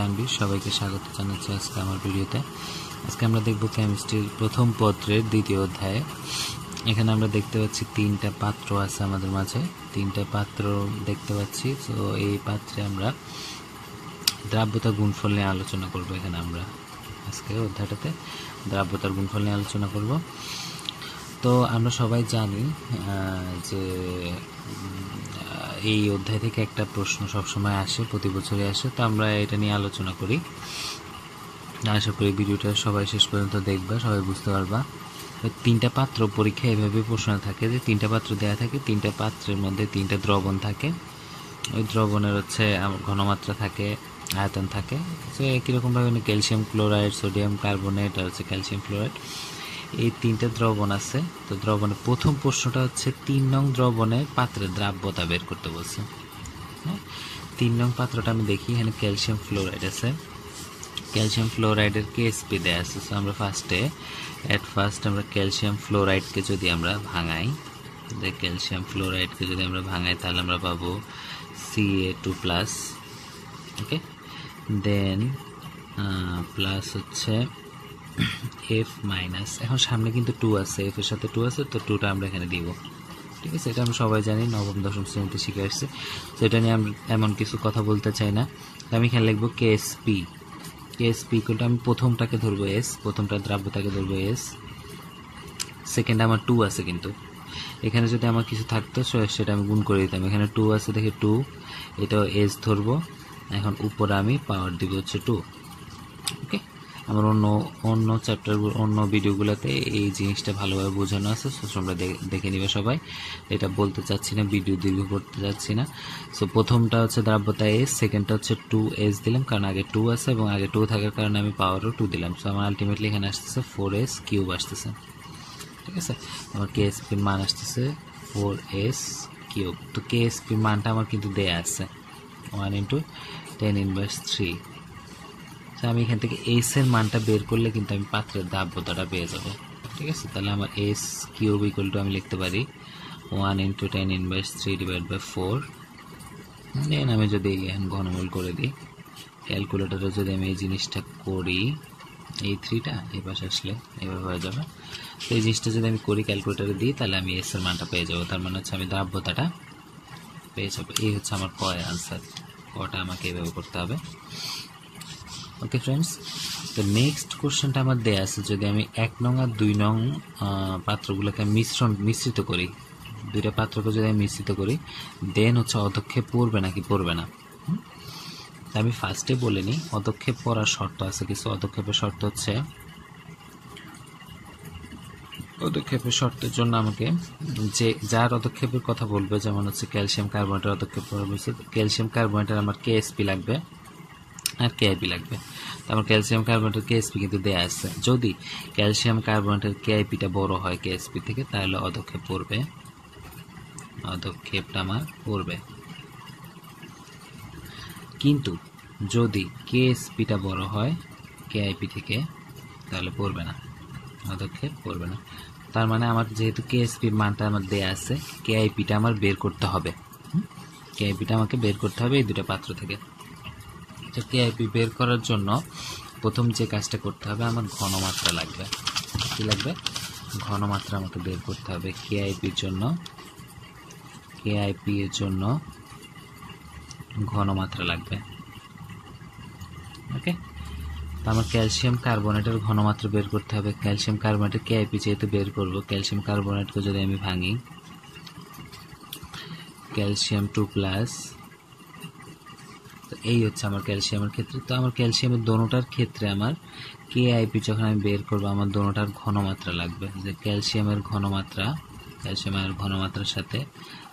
তানবি সবাইকে স্বাগত জানাচ্ছি আজকে আমার ভিডিওতে আজকে আমরা দেখব কেমিস্ট্রির প্রথম পত্রের দ্বিতীয় অধ্যায়ে এখানে আমরা দেখতে পাচ্ছি তিনটা পাত্র আছে আমাদের মাঝে তিনটা পাত্র দেখতে পাচ্ছি তো এই পাত্রে আমরা দ্রাব্যতা গুণফল নিয়ে আলোচনা করব এখানে আমরা আজকে অধ্যায়টাতে দ্রাব্যতার গুণফল নিয়ে আলোচনা করবো তো আমরা সবাই জানি যে এই অধ্যায় থেকে একটা প্রশ্ন সবসময় আসে প্রতি বছরই আসে তো আমরা এটা নিয়ে আলোচনা করি আশা করি ভিডিওটা সবাই শেষ পর্যন্ত দেখবা সবাই বুঝতে পারবা তিনটা পাত্র পরীক্ষা এভাবে প্রশ্ন থাকে যে তিনটা পাত্র দেয়া থাকে তিনটা পাত্রের মধ্যে তিনটা দ্রবণ থাকে ওই দ্রবণের হচ্ছে ঘনমাত্রা থাকে আয়তন থাকে সে কীরকমভাবে ক্যালসিয়াম ক্লোরাইড সোডিয়াম কার্বোনেট আর হচ্ছে ক্যালসিয়াম ক্লোরাইড এই তিনটে দ্রবণ আছে তো দ্রবণের প্রথম প্রশ্নটা হচ্ছে তিন নং দ্রবণে পাত্রের দ্রাব্যতা বের করতে বলছে হ্যাঁ? তিন নং পাত্রটা আমি দেখি এখানে ক্যালসিয়াম ফ্লোরাইড আছে ক্যালসিয়াম ফ্লোরাইডের কে এসপি দেওয়া আছে সো আমরা ফার্স্টে অ্যাট ফার্স্ট আমরা ক্যালসিয়াম ফ্লোরাইডকে যদি আমরা ভাঙাই ক্যালসিয়াম ফ্লোরাইডকে যদি আমরা ভাঙাই তাহলে আমরা পাবো C A two plus okay then plus হচ্ছে এফ মাইনাস এখন সামনে কিন্তু টু আছে এফের সাথে টু আছে তো টুটা আমরা এখানে দিব ঠিক আছে এটা আমরা সবাই জানি নবম দশম শ্রেণীতে শিখে আসছে তো এটা নিয়ে আমরা এমন কিছু কথা বলতে চাই না তো আমি এখানে লিখবো কেএসপি কেএসপি কোনটা আমি প্রথমটাকে ধরবো এস প্রথমটা দ্রাব্যটাকে ধরবো এস সেকেন্ড আমার টু আছে কিন্তু এখানে যদি আমার কিছু থাকতো সেটা আমি গুণ করে দিতাম এখানে টু আছে দেখে টু এটা এস ধরবো এখন উপরে আমি পাওয়ার দিব হচ্ছে টু আমার অন্য অন্য চ্যাপ্টারগুলো অন্য ভিডিওগুলোতে এই জিনিসটা ভালোভাবে বোঝানো আছে সো তোমরা দেখে নিবে সবাই এটা বলতে চাচ্ছি না ভিডিও দীর্ঘ করতে চাচ্ছি না সো প্রথমটা হচ্ছে দ্রাব্যতা এস সেকেন্ডটা হচ্ছে টু এস দিলাম কারণ আগে টু আছে এবং আগে টু থাকার কারণে আমি পাওয়ারও টু দিলাম সো আমার আলটিমেটলি এখানে আসতেছে ফোর এস কিউব আসতেছে ঠিক আছে আমার কেএসপির মান আসতেছে ফোর এস কিউব তো কেএসপির মানটা আমার কিন্তু দেয়া আছে one into ten inverse three তো আমি এখান থেকে এস এর মানটা বের করলে কিন্তু আমি পাত্রের দাব্যতাটা পেয়ে যাব ঠিক আছে তাহলে আমার এস কিউব ইকুয়াল টু আমি লিখতে পারি one into ten inverse three divide by four then আমি যদি এখন ঘনমূল করে দিই ক্যালকুলেটারে যদি আমি এই জিনিসটা করি এই থ্রিটা এই পাশে আসলে এভাবে হয়ে যাবে তো এই জিনিসটা যদি আমি করি ক্যালকুলেটারে দিই তাহলে আমি এস এর মানটা পেয়ে যাবো তার মানে হচ্ছে আমি দাব্যতাটা পেয়ে যাবো এই হচ্ছে আমার কয় আনসার কটা আমাকে এভাবে করতে হবে ওকে ফ্রেন্ডস তো নেক্সট কোশ্চেনটা আমার দেয়া আছে যদি আমি এক নং আর দুই নং পাত্রগুলোকে মিশ্রণ মিশ্রিত করি দুইটা পাত্রকে যদি আমি মিশ্রিত করি দেন হচ্ছে অধক্ষেপ পড়বে নাকি পড়বে না আমি ফার্স্টে বলিনি অধক্ষেপ পড়ার শর্ত আছে কিছু অধক্ষেপের শর্ত হচ্ছে পদক্ষেপের শর্তের জন্য আমাকে যে যার পদক্ষেপের কথা বলবে যেমন হচ্ছে ক্যালসিয়াম কার্বনেটের পদক্ষেপ ক্যালসিয়াম কার্বনেটের আমার কেএসপি লাগবে আপনার কেআইপি লাগবে তারপর ক্যালসিয়াম কার্বনেটের কেএসপি কিন্তু দেওয়া আছে যদি ক্যালসিয়াম কার্বনেটের কেআইপিটা বড় হয় কেএসপি থেকে তাহলে অধক্ষেপ পড়বে অধক্ষেপটা আমার পড়বে কিন্তু যদি কেএসপিটা বড় হয় কেআইপি থেকে তাহলে পড়বে না পদক্ষেপ পড়বে না তার মানে আমার যেহেতু কেএসপির মানটা আমার দেয়া আছে কেআইপিটা আমার বের করতে হবে কেআইপিটা আমাকে বের করতে হবে এই দুটো পাত্র থেকে এটা কেআইপি বের করার জন্য প্রথম যে কাজটা করতে হবে আমার ঘনমাত্রা লাগবে কী লাগবে ঘনমাত্রা আমাকে বের করতে হবে কেআইপির জন্য কেআইপি এর জন্য ঘনমাত্রা লাগবে ওকে তো আমার ক্যালসিয়াম কার্বনেটের ঘনমাত্রা বের করতে হবে ক্যালসিয়াম কার্বনেটের কেআইপি যেহেতু বের করব ক্যালসিয়াম কার্বনেটকে যদি আমি ভাঙি ক্যালসিয়াম টু প্লাস তো এই হচ্ছে আমার ক্যালসিয়ামের ক্ষেত্রে তো আমার ক্যালসিয়ামের দোনোটার ক্ষেত্রে আমার কেআইপি যখন আমি বের করবো আমার দোনোটার ঘনমাত্রা লাগবে যে ক্যালসিয়ামের ঘনমাত্রা ক্যালসিয়ামের ঘনমাত্রার সাথে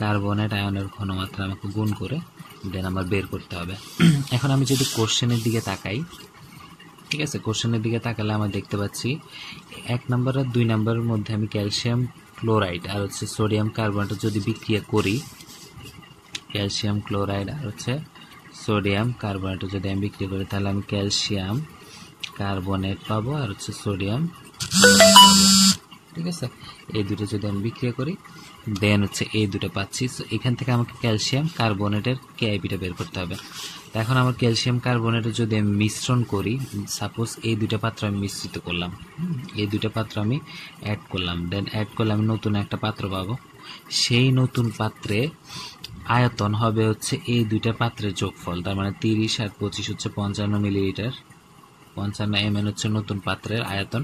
কার্বনেট আয়নের ঘনমাত্রা আমাকে গুণ করে দেন আমার বের করতে হবে এখন আমি যদি কোশ্চেনের দিকে তাকাই ঠিক আছে কোশ্চেনের দিকে তাকালে আমরা দেখতে পাচ্ছি এক নম্বর আর দুই নম্বরের মধ্যে আমি ক্যালসিয়াম ক্লোরাইড আর হচ্ছে সোডিয়াম কার্বনেট যদি বিক্রিয়া করি ক্যালসিয়াম ক্লোরাইড আর হচ্ছে সোডিয়াম কার্বনেট যদি আমি বিক্রি করি তাহলে আমি ক্যালসিয়াম কার্বনেট পাবো আর হচ্ছে সোডিয়াম ঠিক আছে এই দুটো যদি আমি বিক্রি করি দেন হচ্ছে এই দুটো পাচ্ছি সো এখান থেকে আমাকে ক্যালসিয়াম কার্বনেটের কেআইপিটা বের করতে হবে এখন আমার ক্যালসিয়াম কার্বনেটের যদি আমি মিশ্রণ করি সাপোজ এই দুটো পাত্র আমি মিশ্রিত করলাম এই দুটো পাত্র আমি অ্যাড করলাম দেন অ্যাড করলে আমি নতুন একটা পাত্র পাবো সেই নতুন পাত্রে আয়তন হবে হচ্ছে এই দুইটা পাত্রের যোগফল তার মানে তিরিশ আর পঁচিশ হচ্ছে পঞ্চান্ন মিলিলিটার পঞ্চান্ন এম এন হচ্ছে নতুন পাত্রের আয়তন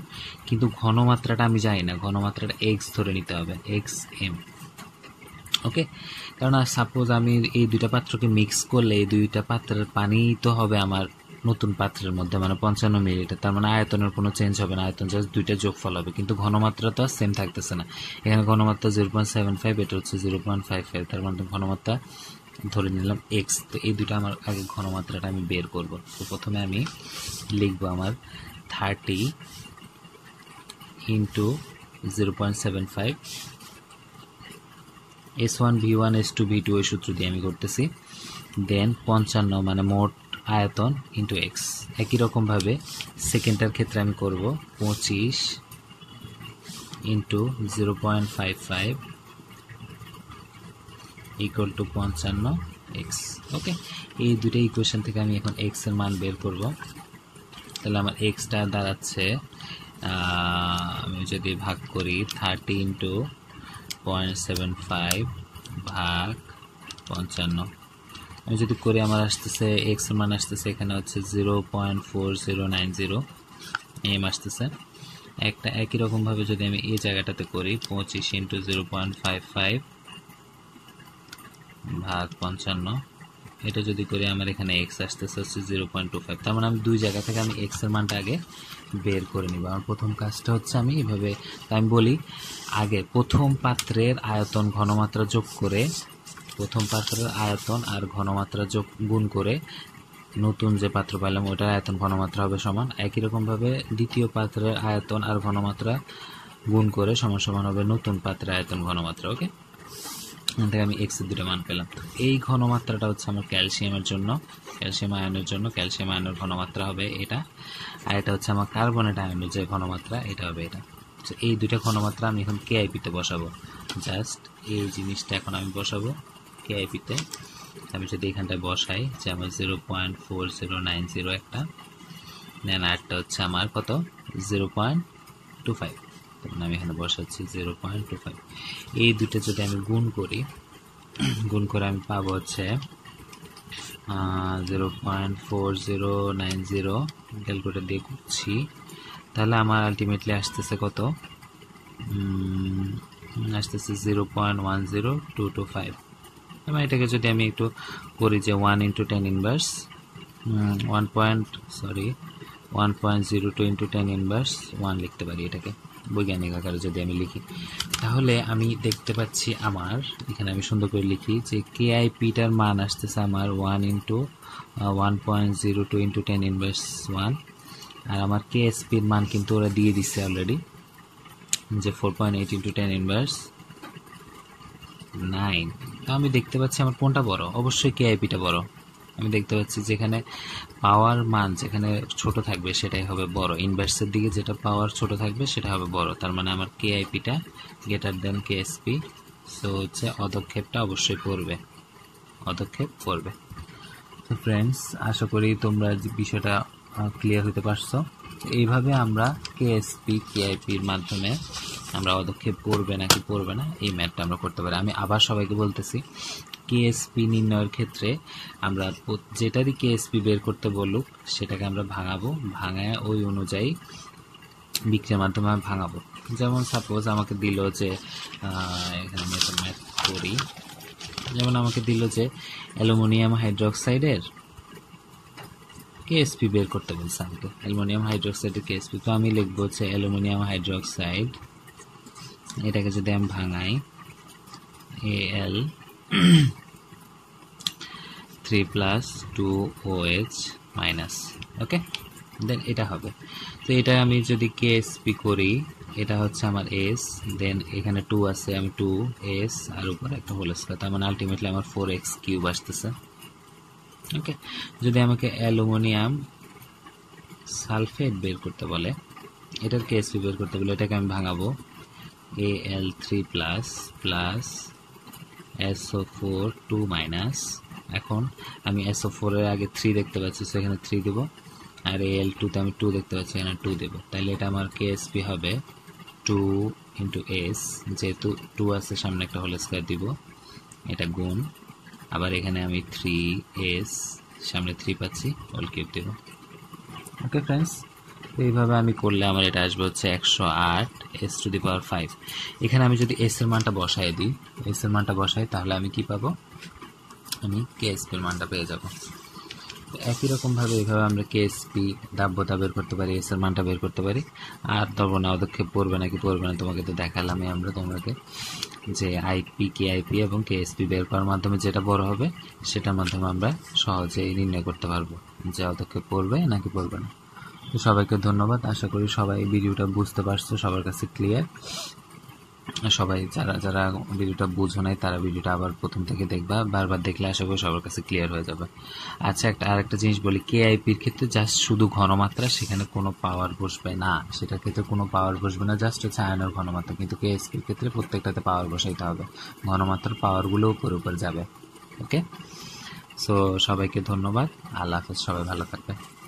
কিন্তু ঘনমাত্রাটা আমি জানি না ঘনমাত্রাটা এক্স ধরে নিতে হবে এক্স এম ওকে কারণ সাপোজ আমি এই দুইটা পাত্রকে মিক্স করলে এই দুইটা পাত্রের পানি তো হবে আমার নতুন পাত্রের মধ্যে মানে পঞ্চান্ন মিলিলিটার তার মানে আয়তনের কোনো চেঞ্জ হবে না আয়তন জাস্ট দুইটা যোগফল হবে কিন্তু ঘনমাত্রা তো আর সেম থাকতেছে না এখানে ঘনমাত্রা জিরো পয়েন্ট সেভেন ফাইভ এটা হচ্ছে জিরো পয়েন্ট ফাইভ ফাইভ তার মানে ঘনমাত্রা ধরে নিলাম এক্স তো এই দুটো আমার আগে ঘনমাত্রাটা আমি বের করব তো প্রথমে আমি লিখব আমার thirty into zero point seven five S one V one S two V two এই সূত্র দিয়ে আমি করতেছি দেন পঞ্চান্ন মানে মোট আয়তন ইন্টু এক্স একই রকমভাবে সেকেন্ডটার ক্ষেত্রে আমি করব পঁচিশ into zero point five five equal to পঞ্চান্ন এক্স ওকে এই দুটো ইকুয়েশান থেকে আমি এখন এক্সের মান বের করব তাহলে আমার এক্সটা দাঁড়াচ্ছে আমি যদি ভাগ করি thirty into point seven five ভাগ পঞ্চান্ন আমি যদি করি আমার আসতেছে এক্স মান আসতেছে এখানে হচ্ছে zero point four zero nine zero M আসতেছে একটা একই রকমভাবে যদি আমি এই জায়গাটাতে করি পঁচিশ into zero point five five ভাগ পঞ্চান্ন এটা যদি করি আমার এখানে এক্স আসতেছে হচ্ছে জিরো পয়েন্ট টু ফাইভ তার মানে আমি দুই জায়গা থেকে আমি এক্সের মানটা আগে বের করে নিব আমার প্রথম কাজটা হচ্ছে আমি এভাবে আমি বলি আগে প্রথম পাত্রের আয়তন ঘনমাত্রা যোগ করে প্রথম পাত্রের আয়তন আর ঘনমাত্রা যোগ গুণ করে নতুন যে পাত্র পাইলাম ওটার আয়তন ঘনমাত্রা হবে সমান একই রকমভাবে দ্বিতীয় পাত্রের আয়তন আর ঘনমাত্রা গুণ করে সমান সমান হবে নতুন পাত্রের আয়তন ঘনমাত্রা ওকে এখান থেকে আমি এক্সের দুটো মান পেলাম তো এই ঘনমাত্রাটা হচ্ছে আমার ক্যালসিয়ামের জন্য ক্যালসিয়াম আয়নের জন্য ক্যালসিয়াম আয়নের ঘনমাত্রা হবে এটা আর এটা হচ্ছে আমার কার্বনেট আয়নের যে ঘনমাত্রা এটা হবে এটা এই দুইটা ঘনমাত্রা আমি এখন কেআইপিতে বসাবো জাস্ট এই জিনিসটা এখন আমি বসাবো কেআইপিতে আমি যদি এখানটায় বসাই যে আমার zero point four zero nine zero একটা দেন আরেকটা হচ্ছে আমার কত জিরো পয়েন্ট টু ফাইভ তখন আমি এখানে বসাচ্ছি জিরো পয়েন্ট টু ফাইভ এই দুটো যদি আমি গুণ করি গুণ করে আমি পাবো হচ্ছে zero point four zero nine zero calculator দিয়ে করছি তাহলে আমার আলটিমেটলি আসতেছে কত আসতেছে zero point one zero two two five এবং এটাকে যদি আমি একটু করি যে one into ten inverse one point sorry one point zero two into ten inverse one লিখতে পারি এটাকে বৈজ্ঞানিক আকারে যদি আমি লিখি তাহলে আমি দেখতে পাচ্ছি আমার এখানে আমি সুন্দর করে লিখি যে কেআইপিটার মান আসতেছে আমার one into one point zero two into ten inverse one আর আমার কে এসপির মান কিন্তু ওরা দিয়ে দিচ্ছে অলরেডি যে four point eight into ten inverse nine তো আমি দেখতে পাচ্ছি আমার কোনটা বড় অবশ্যই কেআইপিটা বড় আমি দেখতে পাচ্ছি যেখানে পাওয়ার মান যেখানে ছোট থাকবে সেটাই হবে বড় ইনভার্সের দিকে যেটা পাওয়ার ছোট থাকবে সেটা হবে বড় তার মানে আমার কেআইপিটা গ্রেটার দেন কেএসপি সো হচ্ছে অদক্ষেপটা অবশ্যই পড়বে অদক্ষেপ পড়বে তো ফ্রেন্ডস আশা করি তোমরা বিষয়টা ক্লিয়ার হতে পারছো এইভাবে আমরা কেএসপি কেআইপির মাধ্যমে আমরা পদক্ষেপ করবে নাকি পড়বে না এই ম্যাটটা আমরা করতে পারি আমি আবার সবাইকে বলতেছি কেএসপি নির্ণয়ের ক্ষেত্রে আমরা যেটারই কেএসপি বের করতে বলুক সেটাকে আমরা ভাঙাবো ভাঙায় ওই অনুযায়ী বিক্রির মাধ্যমে আমি ভাঙাবো যেমন সাপোজ আমাকে দিল যে এখানে আমি একটা ম্যাথ করি যেমন আমাকে দিল যে অ্যালুমিনিয়াম হাইড্রোক্সাইডের কেএসপি বের করতে বলছে আমাকে অ্যালুমিনিয়াম হাইড্রোক্সাইডের কেএসপি তো আমি লিখবো হচ্ছে অ্যালুমিনিয়াম হাইড্রোক্সাইড এটাকে যদি আমি ভাঙাই A L three plus two O H minus okay then এটা হবে তো এটা আমি যদি কেএসপি করি এটা হচ্ছে আমার এস দেন এখানে টু আছে আমি টু এস আর উপরে একটা হোল স্কোয়ার তার মানে আলটিমেটলি আমার ফোর এক্স কিউব আসতেছে ওকে যদি আমাকে অ্যালুমিনিয়াম সালফেট বের করতে বলে এটার কেএসপি বের করতে বলে এটাকে আমি ভাঙাবো A L three plus plus SO four two minus এখন আমি এসও ফোরের আগে থ্রি দেখতে পাচ্ছি সেখানে থ্রি দেবো আর এ এল টুতে আমি টু দেখতে পাচ্ছি এখানে টু দেবো তাহলে এটা আমার কেএসপি হবে টু ইন্টু এস যেহেতু টু আছে সামনে একটা হোল স্কোয়ার দিব এটা গুণ আবার এখানে আমি থ্রি এস সামনে থ্রি পাচ্ছি অল কিউব দেবো ওকে ফ্রেন্ডস এইভাবে আমি করলে আমার এটা আসবে হচ্ছে একশো আট S to the power five এখানে আমি যদি এস এর মানটা বসাই দিই এস এর মানটা বসাই তাহলে আমি কি পাবো আমি কে এসপির মানটা পেয়ে যাব একই রকমভাবে এইভাবে আমরা কেএসপি দাব্যতা বের করতে পারি এস এর মানটা বের করতে পারি আর ধরবো না অদক্ষেপ পড়বে নাকি পড়বে না তোমাকে তো দেখালামই আমরা তোমাকে যে আইপি কেআইপি এবং কেএসপি বের করার মাধ্যমে যেটা বড় হবে সেটার মাধ্যমে আমরা সহজেই নির্ণয় করতে পারবো যে অতক্ষেপ পড়বে নাকি পড়বে না তো সবাইকে ধন্যবাদ আশা করি সবাই ভিডিওটা বুঝতে পারছো সবার কাছে ক্লিয়ার সবাই যারা যারা ভিডিওটা বুঝো নাই তারা ভিডিওটা আবার প্রথম থেকে দেখবা বারবার দেখলে আশা করি সবার কাছে ক্লিয়ার হয়ে যাবে আচ্ছা একটা আর একটা জিনিস বলি কে পির ক্ষেত্রে জাস্ট শুধু ঘনমাত্রা সেখানে কোনো পাওয়ার বসবে না সেটার ক্ষেত্রে কোনো পাওয়ার বসবে না জাস্ট হচ্ছে আয়নার ঘনমাত্রা কিন্তু কে কেএসপির ক্ষেত্রে প্রত্যেকটাতে পাওয়ার বসাইতে হবে ঘনমাত্রার পাওয়ারগুলো উপরে উপরে যাবে ওকে সো সবাইকে ধন্যবাদ আল্লাহ হাফেজ সবাই ভালো থাকবে